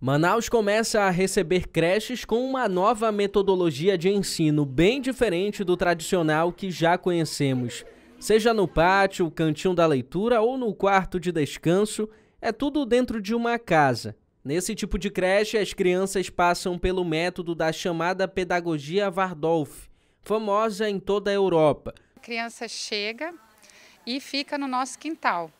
Manaus começa a receber creches com uma nova metodologia de ensino, bem diferente do tradicional que já conhecemos. Seja no pátio, cantinho da leitura ou no quarto de descanso, é tudo dentro de uma casa. Nesse tipo de creche, as crianças passam pelo método da chamada pedagogia Waldorf, famosa em toda a Europa. A criança chega e fica no nosso quintal.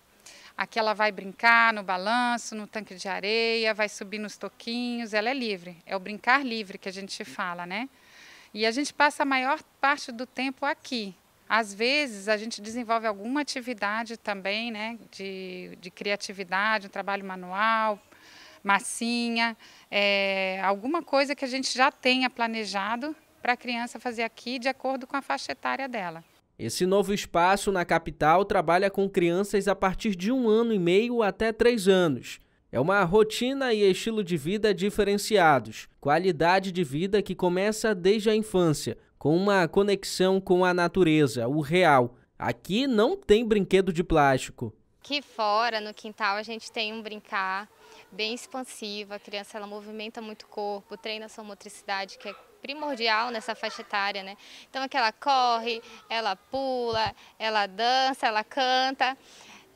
Aqui ela vai brincar no balanço, no tanque de areia, vai subir nos toquinhos, ela é livre. É o brincar livre que a gente fala, né? E a gente passa a maior parte do tempo aqui. Às vezes a gente desenvolve alguma atividade também, né? De, de criatividade, um trabalho manual, massinha, é, alguma coisa que a gente já tenha planejado para a criança fazer aqui de acordo com a faixa etária dela. Esse novo espaço na capital trabalha com crianças a partir de um ano e meio até três anos. É uma rotina e estilo de vida diferenciados, qualidade de vida que começa desde a infância, com uma conexão com a natureza, o real. Aqui não tem brinquedo de plástico. Aqui fora, no quintal, a gente tem um brincar bem expansivo, a criança ela movimenta muito o corpo, treina a sua motricidade, que é primordial nessa faixa etária, né? Então é que ela corre, ela pula, ela dança, ela canta.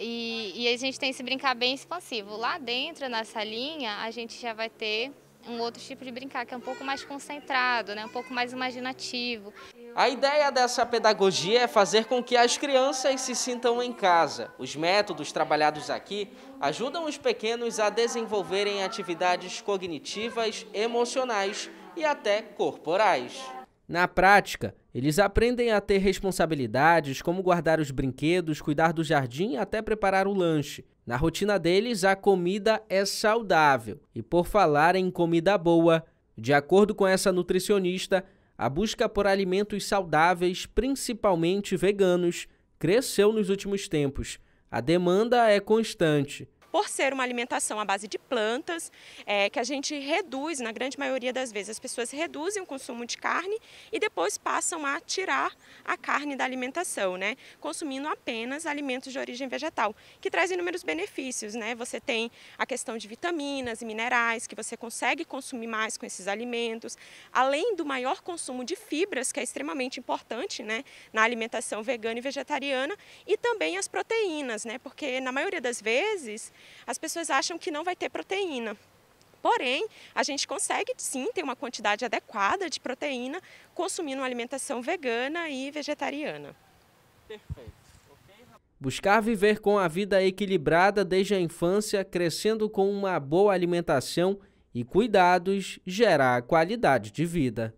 E, e a gente tem esse brincar bem expansivo. Lá dentro, na salinha, a gente já vai ter um outro tipo de brincar, que é um pouco mais concentrado, né? um pouco mais imaginativo. A ideia dessa pedagogia é fazer com que as crianças se sintam em casa. Os métodos trabalhados aqui ajudam os pequenos a desenvolverem atividades cognitivas, emocionais e até corporais. Na prática, eles aprendem a ter responsabilidades como guardar os brinquedos, cuidar do jardim e até preparar o lanche. Na rotina deles, a comida é saudável. E por falar em comida boa, de acordo com essa nutricionista, a busca por alimentos saudáveis, principalmente veganos, cresceu nos últimos tempos. A demanda é constante por ser uma alimentação à base de plantas, é, que a gente reduz, na grande maioria das vezes, as pessoas reduzem o consumo de carne e depois passam a tirar a carne da alimentação, né? Consumindo apenas alimentos de origem vegetal, que traz inúmeros benefícios, né? Você tem a questão de vitaminas e minerais que você consegue consumir mais com esses alimentos, além do maior consumo de fibras, que é extremamente importante, né? Na alimentação vegana e vegetariana, e também as proteínas, né? Porque na maioria das vezes as pessoas acham que não vai ter proteína. Porém, a gente consegue sim ter uma quantidade adequada de proteína consumindo uma alimentação vegana e vegetariana. Perfeito. Buscar viver com a vida equilibrada desde a infância, crescendo com uma boa alimentação e cuidados, gerar qualidade de vida.